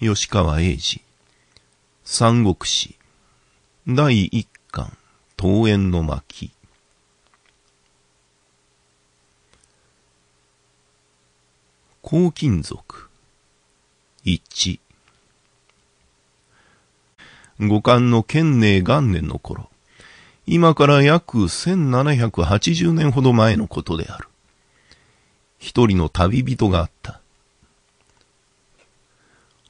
吉川英治、三国史、第一巻、桃園の巻。黄金属、一。五冠の建寧元年の頃、今から約1780年ほど前のことである。一人の旅人があった。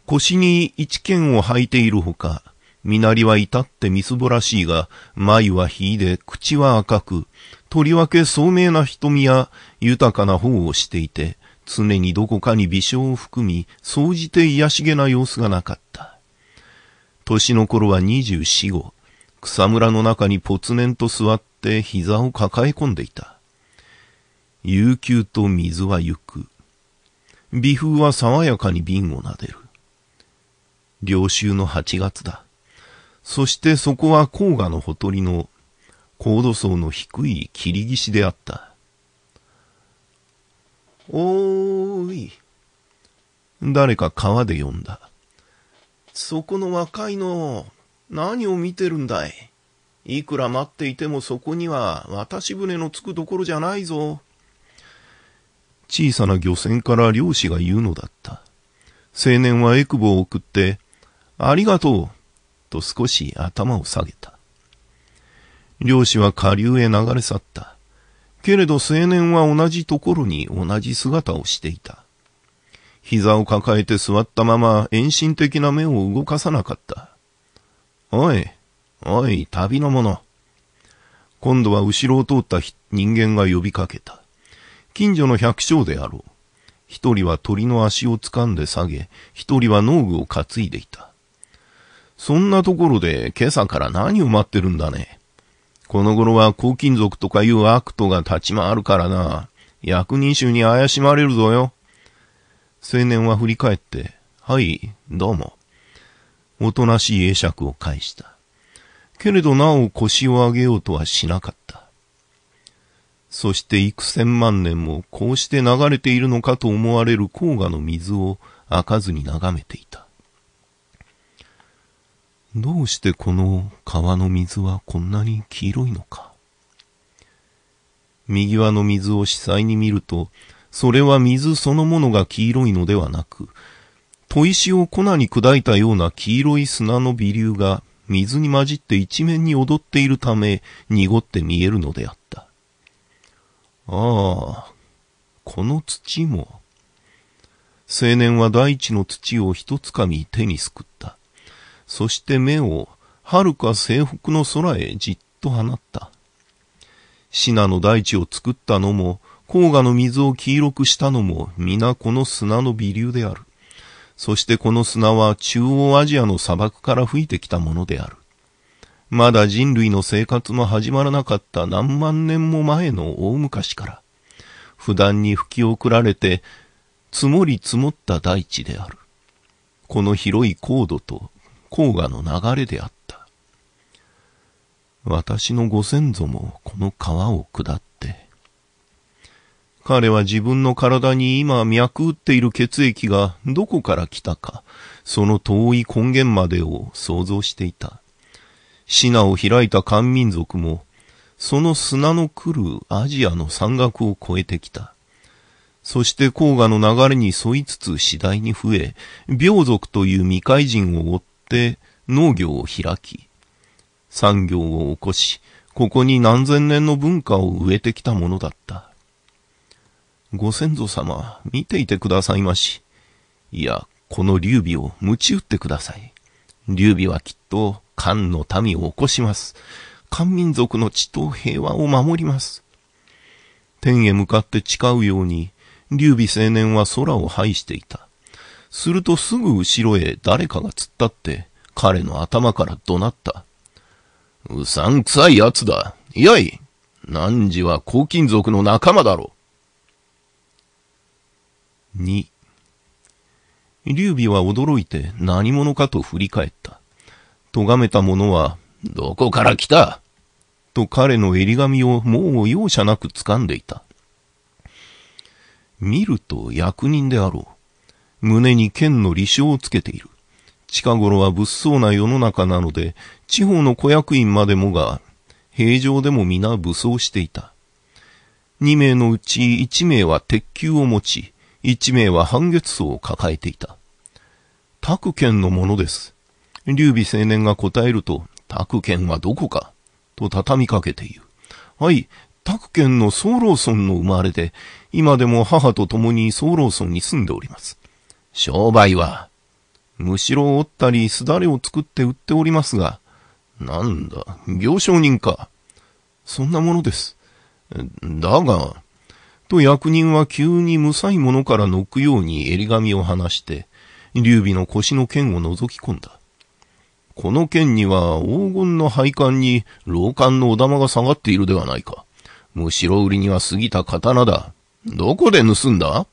腰に一剣を履いているほか、身なりは至ってみすぼらしいが、眉はいで口は赤く、とりわけ聡明な瞳や豊かな方をしていて、常にどこかに微笑を含み、総じて癒しげな様子がなかった。年の頃は二十四五、草むらの中にぽつねんと座って膝を抱え込んでいた。悠久と水はゆく。微風は爽やかに瓶を撫でる。領収の8月だ。そしてそこは黄河のほとりの高度層の低い霧岸であった。おーい。誰か川で呼んだ。そこの若いの、何を見てるんだい。いくら待っていてもそこには渡し船の着くところじゃないぞ。小さな漁船から漁師が言うのだった。青年はエクボを送ってありがとう、と少し頭を下げた。漁師は下流へ流れ去った。けれど青年は同じところに同じ姿をしていた。膝を抱えて座ったまま遠心的な目を動かさなかった。おい、おい、旅の者。今度は後ろを通った人間が呼びかけた。近所の百姓であろう。一人は鳥の足を掴んで下げ、一人は農具を担いでいた。そんなところで今朝から何を待ってるんだね。この頃は黄金族とかいう悪とが立ち回るからな。役人衆に怪しまれるぞよ。青年は振り返って、はい、どうも。おとなしい会釈を返した。けれどなお腰を上げようとはしなかった。そして幾千万年もこうして流れているのかと思われる黄河の水を開かずに眺めていた。どうしてこの川の水はこんなに黄色いのか。右輪の水を視災に見ると、それは水そのものが黄色いのではなく、砥石を粉に砕いたような黄色い砂の微粒が水に混じって一面に踊っているため濁って見えるのであった。ああ、この土も。青年は大地の土を一つかみ手にすくった。そして目を、遥か西北の空へじっと放った。シナの大地を作ったのも、黄河の水を黄色くしたのも、皆この砂の微流である。そしてこの砂は中央アジアの砂漠から吹いてきたものである。まだ人類の生活も始まらなかった何万年も前の大昔から、普段に吹き送られて、積もり積もった大地である。この広い高度と黄河の流れであった。私のご先祖もこの川を下って、彼は自分の体に今脈打っている血液がどこから来たか、その遠い根源までを想像していた。シなを開いた漢民族も、その砂の来るアジアの山岳を越えてきた。そして黄河の流れに沿いつつ次第に増え、病族という未開人を追って農業を開き、産業を起こし、ここに何千年の文化を植えてきたものだった。ご先祖様、見ていてくださいまし。いや、この劉備を鞭打ってください。劉備はきっと、漢の民を起こします。漢民族の地と平和を守ります。天へ向かって誓うように、劉備青年は空を拝していた。するとすぐ後ろへ誰かが突っ立って、彼の頭から怒鳴った。うさんくさい奴だ。いやい。汝は黄金族の仲間だろう。2。劉備は驚いて何者かと振り返った。咎めた者は、どこから来たと彼の襟髪をもう容赦なく掴んでいた。見ると役人であろう。胸に剣の利子をつけている。近頃は物騒な世の中なので、地方の子役員までもが、平常でも皆武装していた。2名のうち1名は鉄球を持ち、1名は半月層を抱えていた。各剣のものです。劉備青年が答えると、各剣はどこか、と畳みかけている。はい、各剣のソー村の生まれで、今でも母と共にソー村に住んでおります。商売は、むしろ折ったりすだれを作って売っておりますが、なんだ、行商人か。そんなものです。だが、と役人は急にむさいものからのくように襟紙を離して、劉備の腰の剣を覗き込んだ。この剣には黄金の配管に老漢のお玉が下がっているではないか。むしろ売りには過ぎた刀だ。どこで盗んだ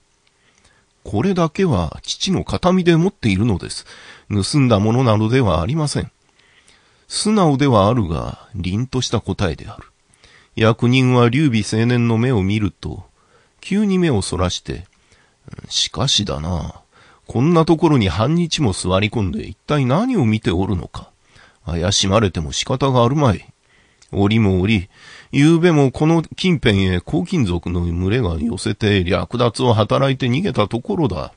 これだけは父の形見で持っているのです。盗んだものなどではありません。素直ではあるが、凛とした答えである。役人は劉備青年の目を見ると、急に目をそらして、しかしだな、こんなところに半日も座り込んで一体何を見ておるのか。怪しまれても仕方があるまい。おりもおり、夕べもこの近辺へ黄金族の群れが寄せて略奪を働いて逃げたところだ。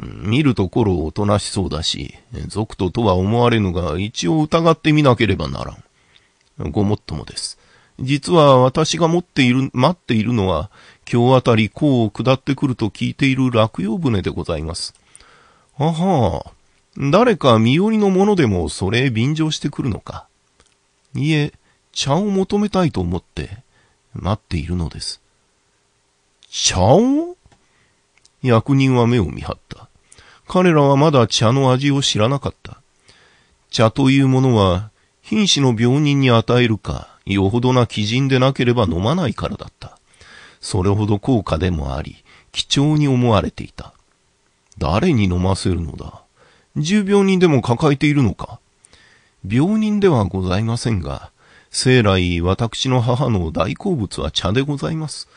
見るところおとなしそうだし、族ととは思われぬが一応疑ってみなければならん。ごもっともです。実は私が持っている、待っているのは、今日あたり港を下ってくると聞いている落葉船でございます。ははあ、誰か身寄りの者でもそれ便乗してくるのか。いえ、茶を求めたいと思って待っているのです。茶を役人は目を見張った。彼らはまだ茶の味を知らなかった。茶というものは、瀕死の病人に与えるか、よほどな基人でなければ飲まないからだった。それほど高価でもあり、貴重に思われていた。誰に飲ませるのだ重病人でも抱えているのか病人ではございませんが、生来私の母の大好物は茶でございます。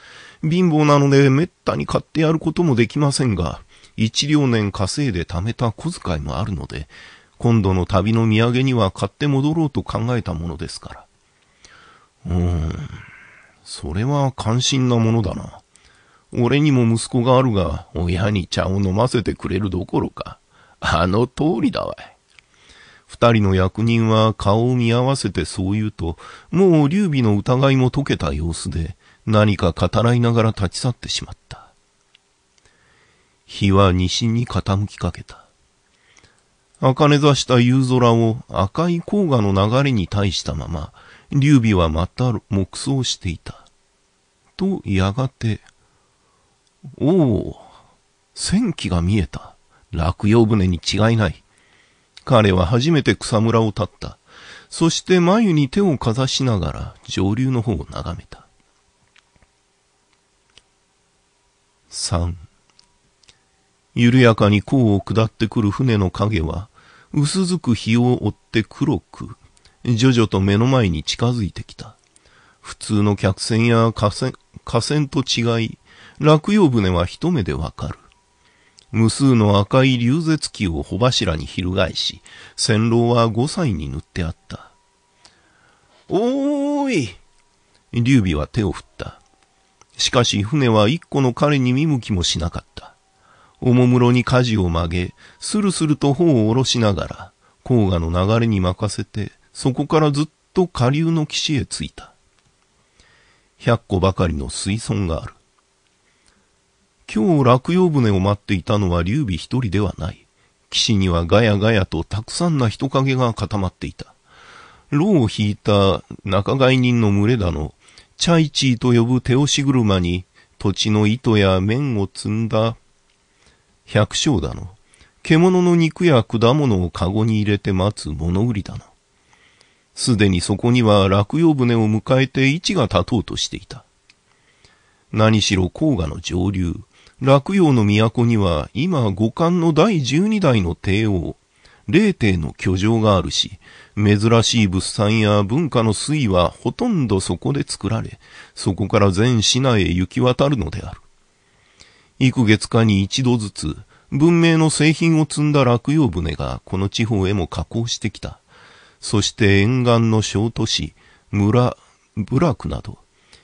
貧乏なので滅多に買ってやることもできませんが、一両年稼いで貯めた小遣いもあるので、今度の旅の土産には買って戻ろうと考えたものですから。うーん、それは関心なものだな。俺にも息子があるが、親に茶を飲ませてくれるどころか。あの通りだわい。二人の役人は顔を見合わせてそう言うと、もう劉備の疑いも解けた様子で、何か語らいながら立ち去ってしまった。日は西に傾きかけた。茜座した夕空を赤い黄河の流れに対したまま、劉備はまた黙想していた。と、やがて、おお、戦機が見えた。落葉船に違いない。彼は初めて草むらを立った。そして眉に手をかざしながら上流の方を眺めた。三。緩やかに甲を下ってくる船の影は、薄づく日を追って黒く、徐々と目の前に近づいてきた。普通の客船や河川河川と違い、落葉船は一目でわかる。無数の赤い流絶器を帆柱に翻し、線路は五歳に塗ってあった。おーい劉備は手を振った。しかし船は一個の彼に見向きもしなかった。おもむろに舵を曲げ、スルスルと帆を下ろしながら、黄河の流れに任せて、そこからずっと下流の岸へ着いた。百個ばかりの水村がある。今日落葉船を待っていたのは劉備一人ではない。岸にはガヤガヤとたくさんな人影が固まっていた。牢を引いた仲買人の群れだの、チャイチーと呼ぶ手押し車に土地の糸や綿を積んだ百姓だの、獣の肉や果物をカゴに入れて待つ物売りだの。すでにそこには落葉船を迎えて位置が立とうとしていた。何しろ黄河の上流、洛陽の都には今五冠の第十二代の帝王、霊帝の居城があるし、珍しい物産や文化の粋はほとんどそこで作られ、そこから全市内へ行き渡るのである。幾月かに一度ずつ、文明の製品を積んだ落葉船がこの地方へも加工してきた。そして沿岸の小都市、村、部落など、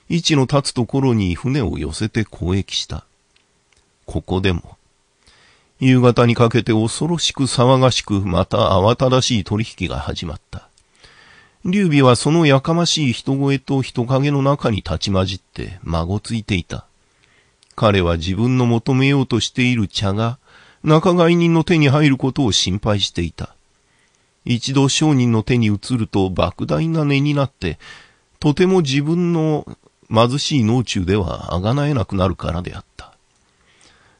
位置の立つところに船を寄せて交易した。ここでも。夕方にかけて恐ろしく騒がしく、また慌ただしい取引が始まった。劉備はそのやかましい人声と人影の中に立ち混じって、孫ついていた。彼は自分の求めようとしている茶が、仲買人の手に入ることを心配していた。一度商人の手に移ると莫大な値になって、とても自分の貧しい農中ではあがなえなくなるからであっ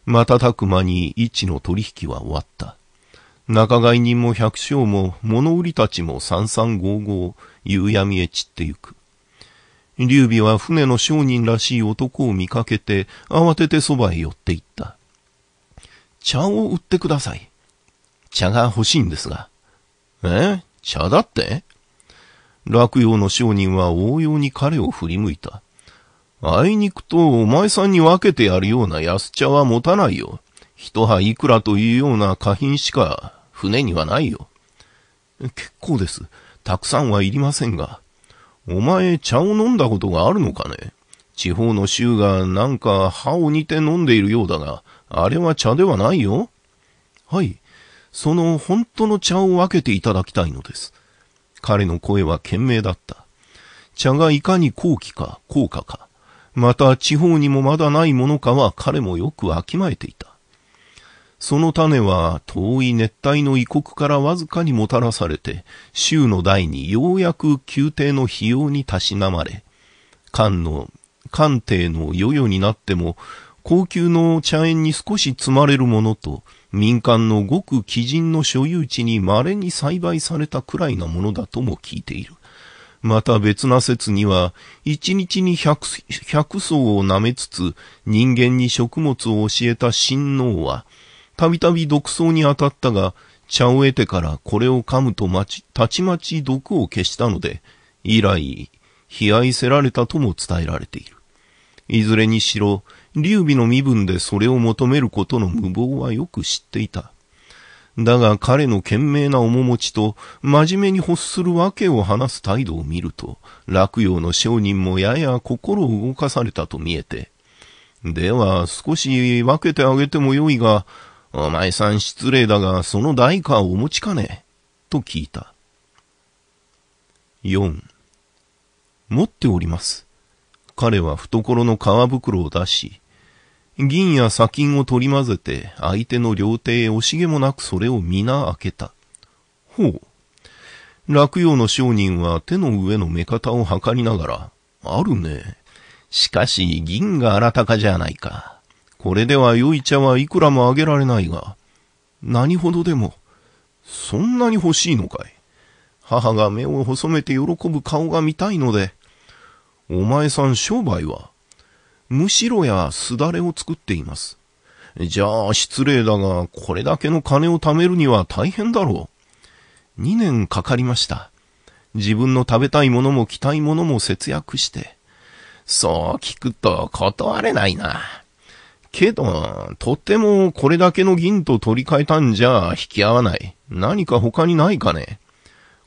瞬く間に一の取引は終わった。仲買人も百姓も物売りたちも三三五五夕闇へ散ってゆく。劉備は船の商人らしい男を見かけて慌ててそばへ寄っていった。茶を売ってください。茶が欲しいんですが。え茶だって落葉の商人は応用に彼を振り向いた。あいにくとお前さんに分けてやるような安茶は持たないよ。一葉いくらというような花品しか船にはないよ。結構です。たくさんはいりませんが。お前茶を飲んだことがあるのかね地方の衆がなんか歯を煮て飲んでいるようだが、あれは茶ではないよ。はい。その本当の茶を分けていただきたいのです。彼の声は賢明だった。茶がいかに高貴か高価か、また地方にもまだないものかは彼もよくわきまえていた。その種は遠い熱帯の異国からわずかにもたらされて、州の代にようやく宮廷の費用にたしなまれ、漢の、官邸の世々になっても、高級の茶園に少し積まれるものと、民間のごく基人の所有地に稀に栽培されたくらいなものだとも聞いている。また別な説には、一日に百層を舐めつつ、人間に食物を教えた神王は、たびたび毒草に当たったが、茶を得てからこれを噛むとまち、たちまち毒を消したので、以来、悲哀せられたとも伝えられている。いずれにしろ、劉備の身分でそれを求めることの無謀はよく知っていた。だが彼の懸命な面持ちと、真面目に欲する訳を話す態度を見ると、洛陽の商人もやや心を動かされたと見えて。では、少し分けてあげてもよいが、お前さん失礼だが、その代価をお持ちかねと聞いた。4. 持っております。彼は懐の皮袋を出し、銀や砂金を取り混ぜて、相手の料亭へ惜しげもなくそれを皆開けた。ほう。落葉の商人は手の上の目方を測りながら、あるね。しかし銀が新たかじゃないか。これでは良い茶はいくらもあげられないが、何ほどでも、そんなに欲しいのかい。母が目を細めて喜ぶ顔が見たいので、お前さん商売はむしろやすだれを作っています。じゃあ失礼だが、これだけの金を貯めるには大変だろう。2年かかりました。自分の食べたいものも着たいものも節約して。そう聞くと断れないな。けど、とてもこれだけの銀と取り替えたんじゃ引き合わない。何か他にないかね。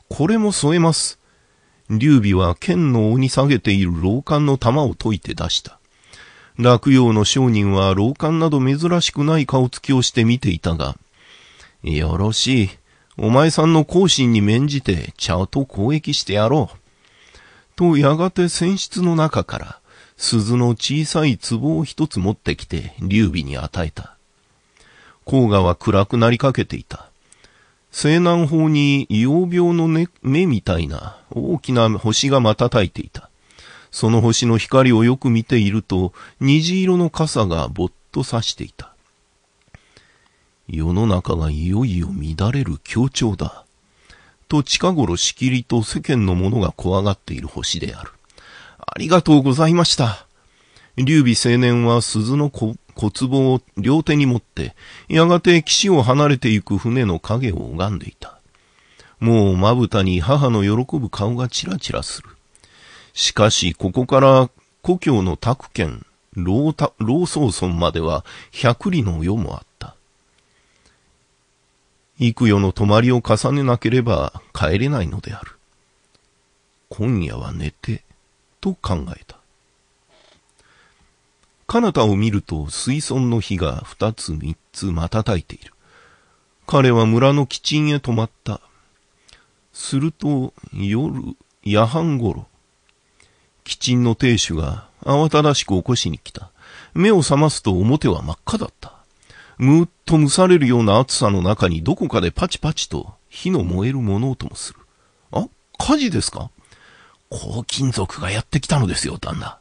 これも添えます。劉備は剣の尾に下げている老漢の玉を解いて出した。落葉の商人は老漢など珍しくない顔つきをして見ていたが、よろしい。お前さんの後進に免じて茶と交易してやろう。とやがて船室の中から、鈴の小さい壺を一つ持ってきて、劉備に与えた。黄河は暗くなりかけていた。西南方に硫黄病の、ね、目みたいな大きな星が瞬いていた。その星の光をよく見ていると、虹色の傘がぼっと差していた。世の中がいよいよ乱れる協調だ。と近頃しきりと世間の者が怖がっている星である。ありがとうございました。劉備青年は鈴の小壺を両手に持って、やがて岸を離れていく船の影を拝んでいた。もうまぶたに母の喜ぶ顔がちらちらする。しかし、ここから故郷の宅県、老宗村までは百里の世もあった。幾夜の泊まりを重ねなければ帰れないのである。今夜は寝て、と考えた。彼方を見ると水村の火が二つ三つ瞬いている。彼は村の基地へ泊まった。すると夜、夜半頃、チンの亭主が慌ただしく起こしに来た。目を覚ますと表は真っ赤だった。むーっと蒸されるような暑さの中にどこかでパチパチと火の燃える物音もする。あ、火事ですか黄金族がやってきたのですよ、旦那。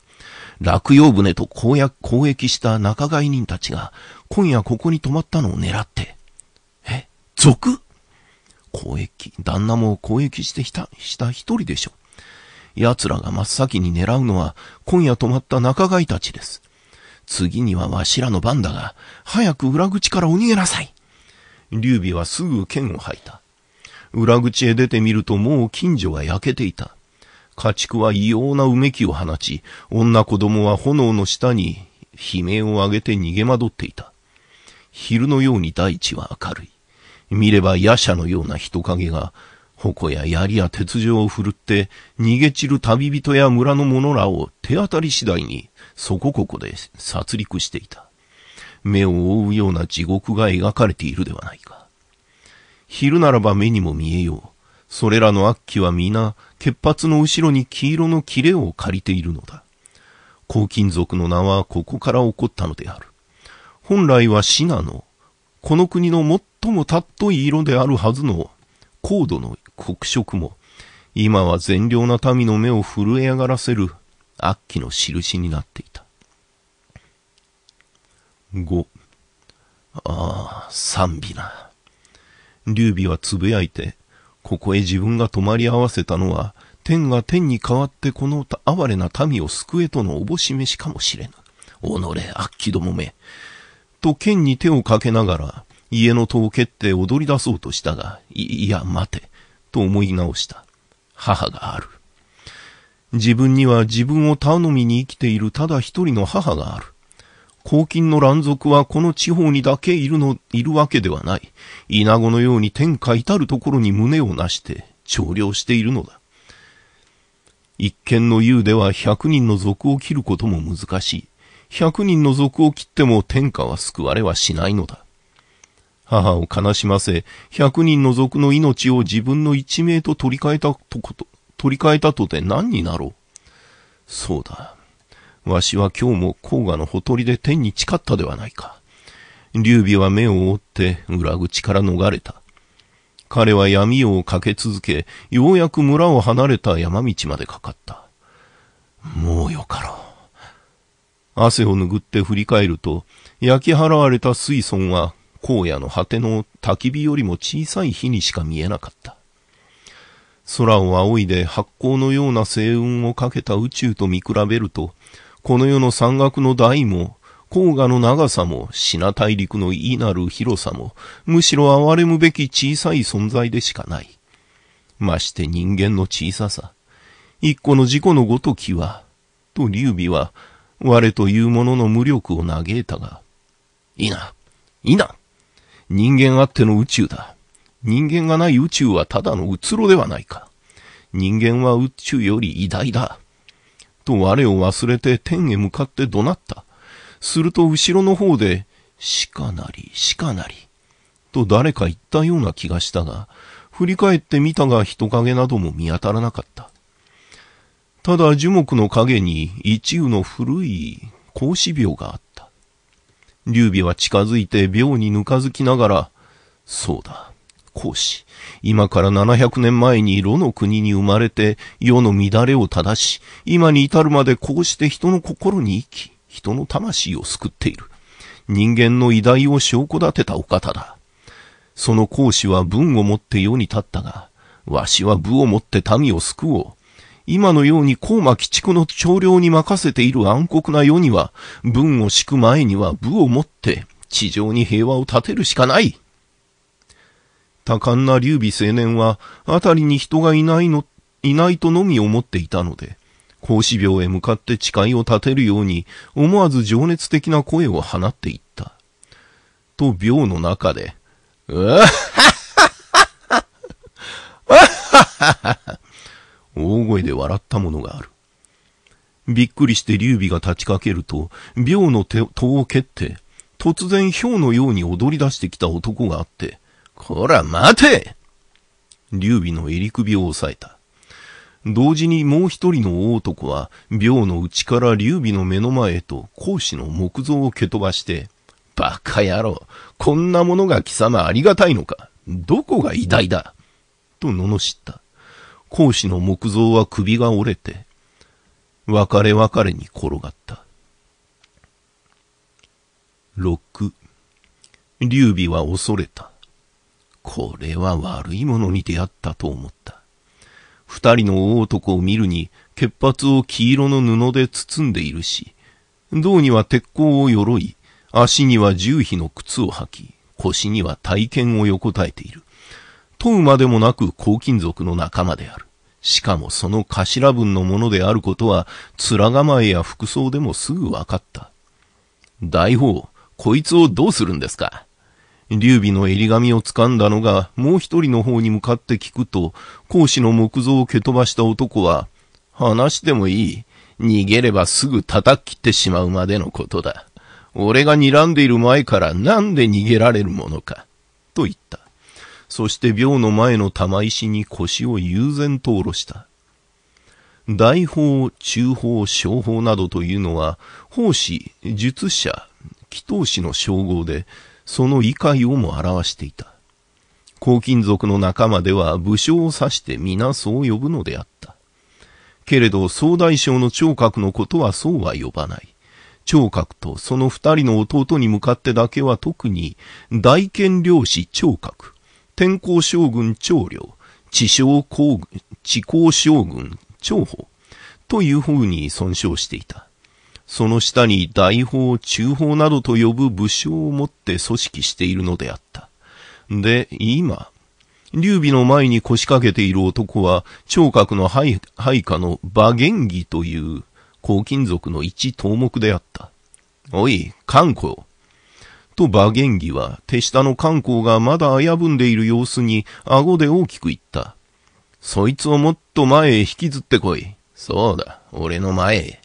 落葉船と公約交易した仲買人たちが今夜ここに泊まったのを狙って。え、賊交易、旦那も交易してきた、した一人でしょ。奴らが真っ先に狙うのは今夜泊まった仲買たちです。次にはわしらの番だが、早く裏口からお逃げなさい。劉備はすぐ剣を吐いた。裏口へ出てみるともう近所が焼けていた。家畜は異様なうめきを放ち、女子供は炎の下に悲鳴を上げて逃げ惑っていた。昼のように大地は明るい。見れば夜叉のような人影が矛や槍や鉄条を振るって、逃げ散る旅人や村の者らを手当たり次第に、そこここで殺戮していた。目を覆うような地獄が描かれているではないか。昼ならば目にも見えよう。それらの悪鬼は皆、血髪の後ろに黄色の切れを借りているのだ。黄金族の名はここから起こったのである。本来はシナの、この国の最も尊い色であるはずの、高度の国色も、今は善良な民の目を震え上がらせる悪鬼の印になっていた。5。ああ、賛美な。劉備はつぶやいて、ここへ自分が泊まり合わせたのは、天が天に代わってこの哀れな民を救えとのおぼしめしかもしれぬ。己、悪鬼どもめ。と剣に手をかけながら、家の戸を蹴って踊り出そうとしたが、い、いや、待て。と思い直した。母がある。自分には自分を頼みに生きているただ一人の母がある。黄金の乱族はこの地方にだけいるの、いるわけではない。稲子のように天下至るところに胸をなして調量しているのだ。一見の優では百人の族を切ることも難しい。百人の族を切っても天下は救われはしないのだ。母を悲しませ、100人の族の命を自分の一命と取り替えたとこと、取り替えたとて何になろう。そうだ。わしは今日も甲賀のほとりで天に誓ったではないか。劉備は目を覆って裏口から逃れた。彼は闇夜を駆け続け、ようやく村を離れた山道までかかった。もうよかろう。汗を拭って振り返ると、焼き払われた水村は荒野の果ての焚き火よりも小さい火にしか見えなかった。空を仰いで発光のような星雲をかけた宇宙と見比べると、この世の山岳の大も、黄河の長さも、シナ大陸の異なる広さも、むしろ哀れむべき小さい存在でしかない。まして人間の小ささ。一個の事故のごときは、と劉備は、我というものの無力を嘆いたが、いいな、いいな、人間あっての宇宙だ。人間がない宇宙はただのうつろではないか。人間は宇宙より偉大だ。と我を忘れて天へ向かって怒鳴った。すると後ろの方で、しかなり、しかなり、と誰か言ったような気がしたが、振り返ってみたが人影なども見当たらなかった。ただ樹木の影に一羽の古い格子病があった。劉備は近づいて病にぬかづきながら、そうだ、孔子、今から700年前に炉の国に生まれて世の乱れを正し、今に至るまでこうして人の心に生き、人の魂を救っている。人間の偉大を証拠立てたお方だ。その孔子は文をもって世に立ったが、わしは武をもって民を救おう。今のように高馬鬼畜の長領に任せている暗黒な世には、文を敷く前には武を持って、地上に平和を立てるしかない。多感な劉備青年は、あたりに人がいないの、いないとのみ思っていたので、孔子廟へ向かって誓いを立てるように、思わず情熱的な声を放っていった。と、廟の中で、うわっはっはっはっはっはっはっは大声で笑ったものがある。びっくりして劉備が立ちかけると、病の手戸を蹴って、突然氷のように踊り出してきた男があって、こら待て劉備の襟首を押さえた。同時にもう一人の大男は、病の内から劉備の目の前へと講師の木造を蹴飛ばして、バカ野郎、こんなものが貴様ありがたいのか、どこが偉大だと罵った。講師の木造は首が折れて、別れ別れに転がった。六、劉備は恐れた。これは悪いものに出会ったと思った。二人の大男を見るに、血髪を黄色の布で包んでいるし、胴には鉄鋼を鎧、足には重皮の靴を履き、腰には体剣を横たえている。問うまでもなく黄金族の仲間である。しかもその頭文のものであることは、面構えや服装でもすぐ分かった。大砲、こいつをどうするんですか劉備の襟髪を掴んだのがもう一人の方に向かって聞くと、講師の木造を蹴飛ばした男は、話してもいい。逃げればすぐ叩き切ってしまうまでのことだ。俺が睨んでいる前からなんで逃げられるものか。と言った。そして廟の前の玉石に腰を悠然と下ろした。大法、中法、小法などというのは、法師、術者、祈祷師の称号で、その異界をも表していた。黄金族の仲間では武将を指して皆そう呼ぶのであった。けれど、総大将の聴覚のことはそうは呼ばない。聴覚とその二人の弟に向かってだけは特に、大剣領士聴覚、天候将軍長領、地将公軍、地皇将軍長保という風に損傷していた。その下に大砲、中砲などと呼ぶ武将をもって組織しているのであった。で、今、劉備の前に腰掛けている男は、聴覚の配下の馬元義という、黄金族の一頭目であった。おい、観光。と馬元義は手下の観光がまだ危ぶんでいる様子に顎で大きく言った。そいつをもっと前へ引きずってこい。そうだ、俺の前へ。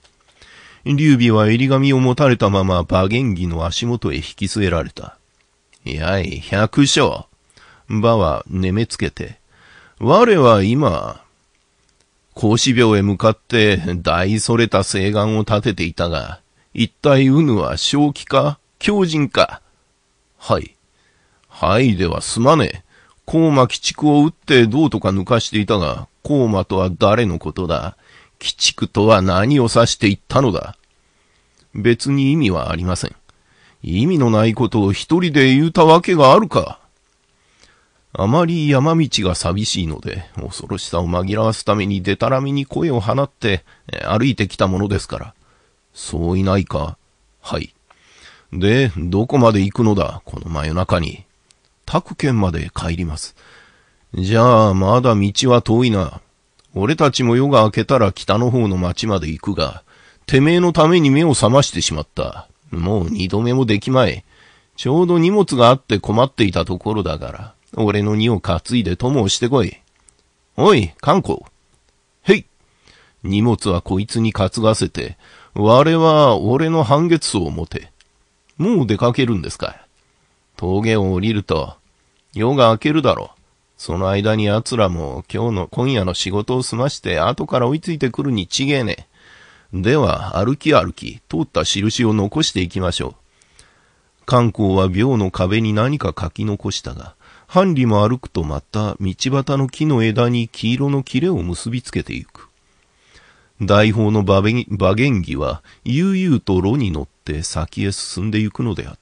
劉備は襟紙を持たれたまま馬元義の足元へ引き据えられた。やい、百姓。馬は眠つけて。我は今、孔子廟へ向かって大それた誓願を立てていたが、一体うぬは正気か狂人かはい。はい、ではすまねえ。コーマ鬼畜を撃ってどうとか抜かしていたが、コーマとは誰のことだ鬼畜とは何を指して言ったのだ別に意味はありません。意味のないことを一人で言うたわけがあるかあまり山道が寂しいので、恐ろしさを紛らわすためにでたらめに声を放って歩いてきたものですから。そういないかはい。で、どこまで行くのだ、この真夜中に。各県まで帰ります。じゃあ、まだ道は遠いな。俺たちも夜が明けたら北の方の町まで行くが、てめえのために目を覚ましてしまった。もう二度目もできまい。ちょうど荷物があって困っていたところだから、俺の荷を担いで友をしてこい。おい、ンコ。へい。荷物はこいつに担がせて、我は俺の半月を持て。もう出かけるんですか峠を降りると、夜が明けるだろう。その間に奴らも今日の今夜の仕事を済まして後から追いついてくるに違えねえ。では、歩き歩き、通った印を残していきましょう。観光は廟の壁に何か書き残したが、ハンリも歩くとまた道端の木の枝に黄色の切れを結びつけていく。大砲の馬源儀は悠々と炉に乗っって先へ進んでいくのであっ